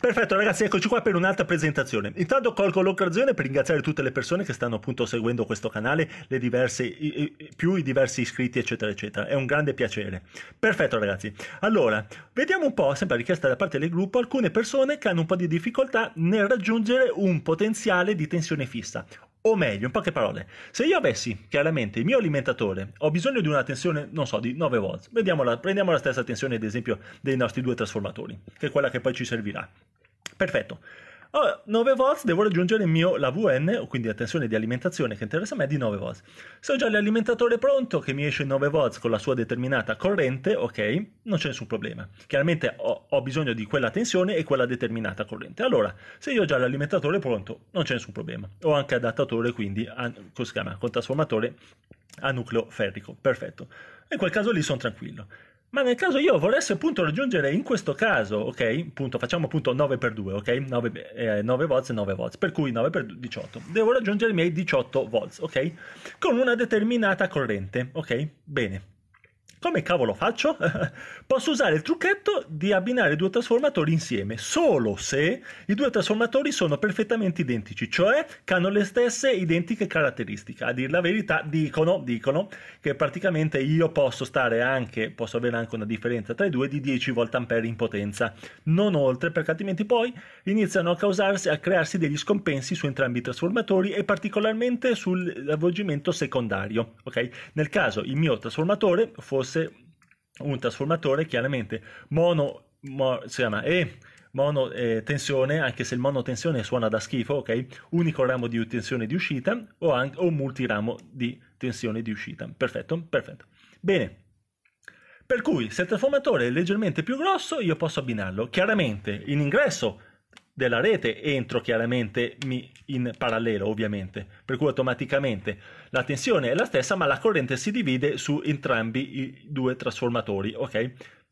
Perfetto ragazzi, eccoci qua per un'altra presentazione. Intanto colgo l'occasione per ringraziare tutte le persone che stanno appunto seguendo questo canale, le diverse, i, i, più i diversi iscritti eccetera eccetera, è un grande piacere. Perfetto ragazzi, allora vediamo un po', sempre richiesta da parte del gruppo, alcune persone che hanno un po' di difficoltà nel raggiungere un potenziale di tensione fissa. O meglio, in poche parole, se io avessi chiaramente il mio alimentatore, ho bisogno di una tensione, non so, di 9 volt. Vediamo prendiamo la stessa tensione, ad esempio, dei nostri due trasformatori, che è quella che poi ci servirà. Perfetto. Allora, 9 volts devo raggiungere il mio LVN, quindi la tensione di alimentazione che interessa a me, di 9 volts. Se ho già l'alimentatore pronto che mi esce 9 volts con la sua determinata corrente, ok, non c'è nessun problema. Chiaramente ho, ho bisogno di quella tensione e quella determinata corrente. Allora, se io ho già l'alimentatore pronto, non c'è nessun problema. Ho anche adattatore, quindi a, con trasformatore a nucleo ferrico. Perfetto. In quel caso lì sono tranquillo. Ma nel caso io volessi appunto raggiungere in questo caso, ok, appunto, facciamo appunto 9 x 2, ok, 9, eh, 9 volts e 9 volts, per cui 9 x 18, devo raggiungere i miei 18 volts, ok, con una determinata corrente, ok, bene. Come cavolo faccio? Posso usare il trucchetto di abbinare due trasformatori insieme solo se i due trasformatori sono perfettamente identici, cioè che hanno le stesse identiche caratteristiche. A dire la verità, dicono, dicono che praticamente io posso stare anche, posso avere anche una differenza tra i due di 10 voltampere in potenza, non oltre, perché altrimenti poi iniziano a, causarsi, a crearsi degli scompensi su entrambi i trasformatori e particolarmente sull'avvolgimento secondario. Okay? Nel caso il mio trasformatore fosse fosse un trasformatore chiaramente mono, mo, si chiama E mono eh, tensione, anche se il mono tensione suona da schifo, ok? Unico ramo di tensione di uscita o, anche un multiramo di tensione di uscita. Perfetto, perfetto. Bene. Per cui se il trasformatore è leggermente più grosso io posso abbinarlo chiaramente in ingresso della rete entro chiaramente in parallelo ovviamente, per cui automaticamente la tensione è la stessa ma la corrente si divide su entrambi i due trasformatori, ok?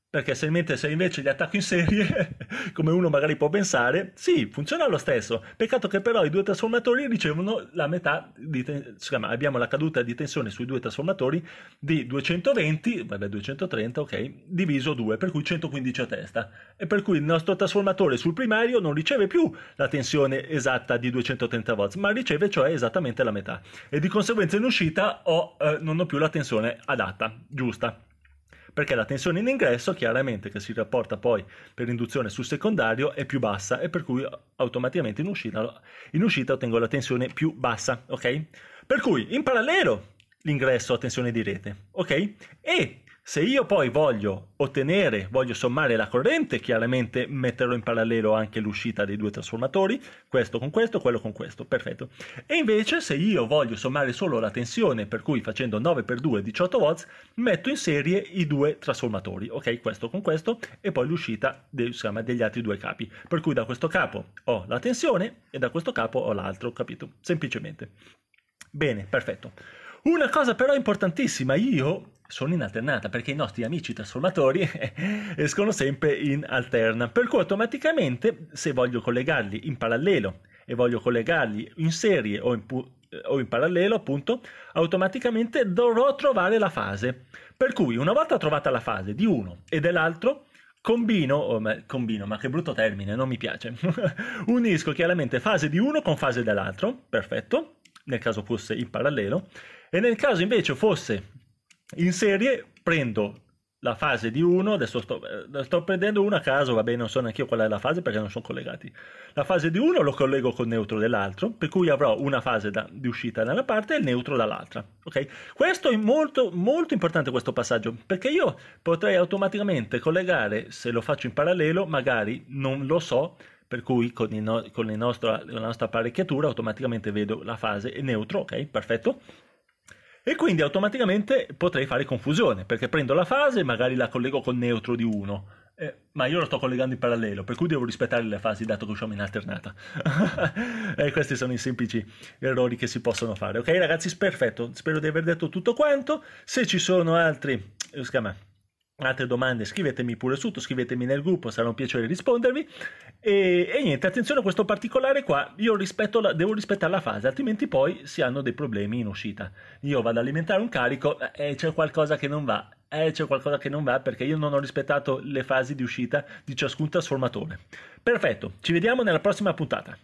Perché se, mentre se invece li attacco in serie, come uno magari può pensare, sì, funziona lo stesso. Peccato che però i due trasformatori ricevono la metà di... Ten- chiama, abbiamo la caduta di tensione sui due trasformatori di 220, vabbè 230, ok, diviso 2, per cui 115 a testa. E per cui il nostro trasformatore sul primario non riceve più la tensione esatta di 230 volts, ma riceve cioè esattamente la metà. E di conseguenza in uscita ho, eh, non ho più la tensione adatta, giusta perché la tensione in ingresso chiaramente che si rapporta poi per induzione sul secondario è più bassa e per cui automaticamente in uscita, in uscita ottengo la tensione più bassa, ok? Per cui in parallelo l'ingresso a tensione di rete, ok? E se io poi voglio ottenere, voglio sommare la corrente, chiaramente metterò in parallelo anche l'uscita dei due trasformatori, questo con questo, quello con questo, perfetto. E invece se io voglio sommare solo la tensione, per cui facendo 9x2 18 volts, metto in serie i due trasformatori, ok? Questo con questo e poi l'uscita de, insomma, degli altri due capi. Per cui da questo capo ho la tensione e da questo capo ho l'altro, capito? Semplicemente. Bene, perfetto. Una cosa però importantissima, io sono in alternata perché i nostri amici trasformatori escono sempre in alterna per cui automaticamente se voglio collegarli in parallelo e voglio collegarli in serie o in, pu- eh, o in parallelo appunto automaticamente dovrò trovare la fase per cui una volta trovata la fase di uno e dell'altro combino, oh, ma, combino ma che brutto termine non mi piace unisco chiaramente fase di uno con fase dell'altro perfetto nel caso fosse in parallelo e nel caso invece fosse in serie prendo la fase di 1, adesso sto, eh, sto, prendendo una a caso, vabbè non so neanche io qual è la fase perché non sono collegati. La fase di 1 lo collego col neutro dell'altro, per cui avrò una fase da, di uscita da una parte e il neutro dall'altra. Okay? Questo è molto, molto importante questo passaggio, perché io potrei automaticamente collegare, se lo faccio in parallelo, magari non lo so, per cui con, no, con nostro, la nostra apparecchiatura automaticamente vedo la fase neutro, ok? Perfetto e quindi automaticamente potrei fare confusione perché prendo la fase e magari la collego col neutro di 1 eh, ma io lo sto collegando in parallelo, per cui devo rispettare le fasi dato che usciamo in alternata. e eh, questi sono i semplici errori che si possono fare. Ok, ragazzi, perfetto. Spero di aver detto tutto quanto. Se ci sono altri, eh, altre domande scrivetemi pure sotto, scrivetemi nel gruppo, sarà un piacere rispondervi. E, e niente, attenzione a questo particolare qua, io la, devo rispettare la fase, altrimenti poi si hanno dei problemi in uscita. Io vado ad alimentare un carico e eh, c'è qualcosa che non va, eh, c'è qualcosa che non va perché io non ho rispettato le fasi di uscita di ciascun trasformatore. Perfetto, ci vediamo nella prossima puntata.